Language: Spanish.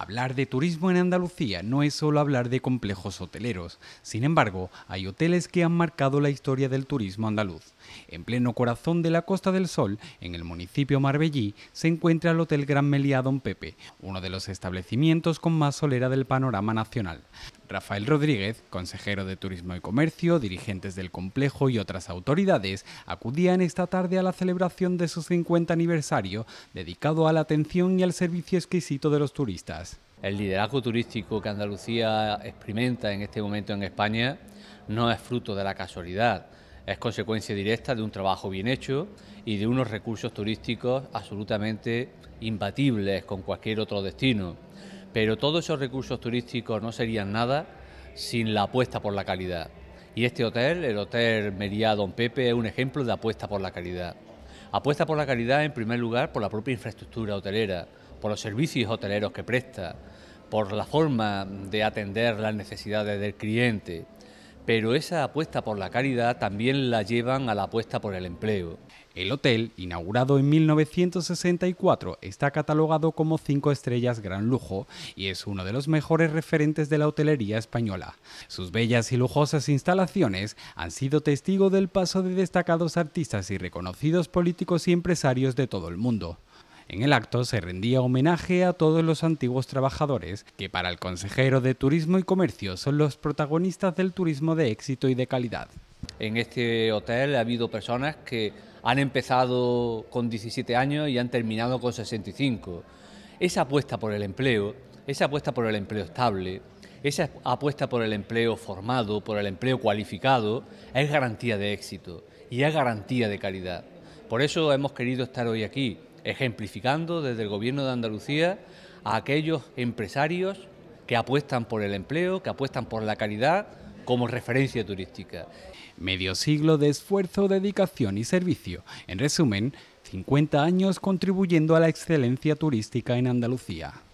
Hablar de turismo en Andalucía no es solo hablar de complejos hoteleros, sin embargo, hay hoteles que han marcado la historia del turismo andaluz. En pleno corazón de la Costa del Sol, en el municipio Marbellí, se encuentra el Hotel Gran Meliá Don Pepe, uno de los establecimientos con más solera del panorama nacional. Rafael Rodríguez, consejero de Turismo y Comercio, dirigentes del complejo y otras autoridades, acudían esta tarde a la celebración de su 50 aniversario, dedicado a la atención y al servicio exquisito de los turistas. El liderazgo turístico que Andalucía experimenta en este momento en España no es fruto de la casualidad, es consecuencia directa de un trabajo bien hecho y de unos recursos turísticos absolutamente imbatibles con cualquier otro destino. Pero todos esos recursos turísticos no serían nada sin la apuesta por la calidad. Y este hotel, el Hotel Meriá Don Pepe, es un ejemplo de apuesta por la calidad. Apuesta por la calidad, en primer lugar, por la propia infraestructura hotelera, por los servicios hoteleros que presta, por la forma de atender las necesidades del cliente, pero esa apuesta por la caridad también la llevan a la apuesta por el empleo. El hotel, inaugurado en 1964, está catalogado como cinco estrellas gran lujo y es uno de los mejores referentes de la hotelería española. Sus bellas y lujosas instalaciones han sido testigo del paso de destacados artistas y reconocidos políticos y empresarios de todo el mundo. En el acto se rendía homenaje a todos los antiguos trabajadores que para el consejero de Turismo y Comercio son los protagonistas del turismo de éxito y de calidad. En este hotel ha habido personas que han empezado con 17 años y han terminado con 65. Esa apuesta por el empleo, esa apuesta por el empleo estable, esa apuesta por el empleo formado, por el empleo cualificado, es garantía de éxito y es garantía de calidad. Por eso hemos querido estar hoy aquí, ejemplificando desde el Gobierno de Andalucía a aquellos empresarios que apuestan por el empleo, que apuestan por la calidad como referencia turística. Medio siglo de esfuerzo, dedicación y servicio. En resumen, 50 años contribuyendo a la excelencia turística en Andalucía.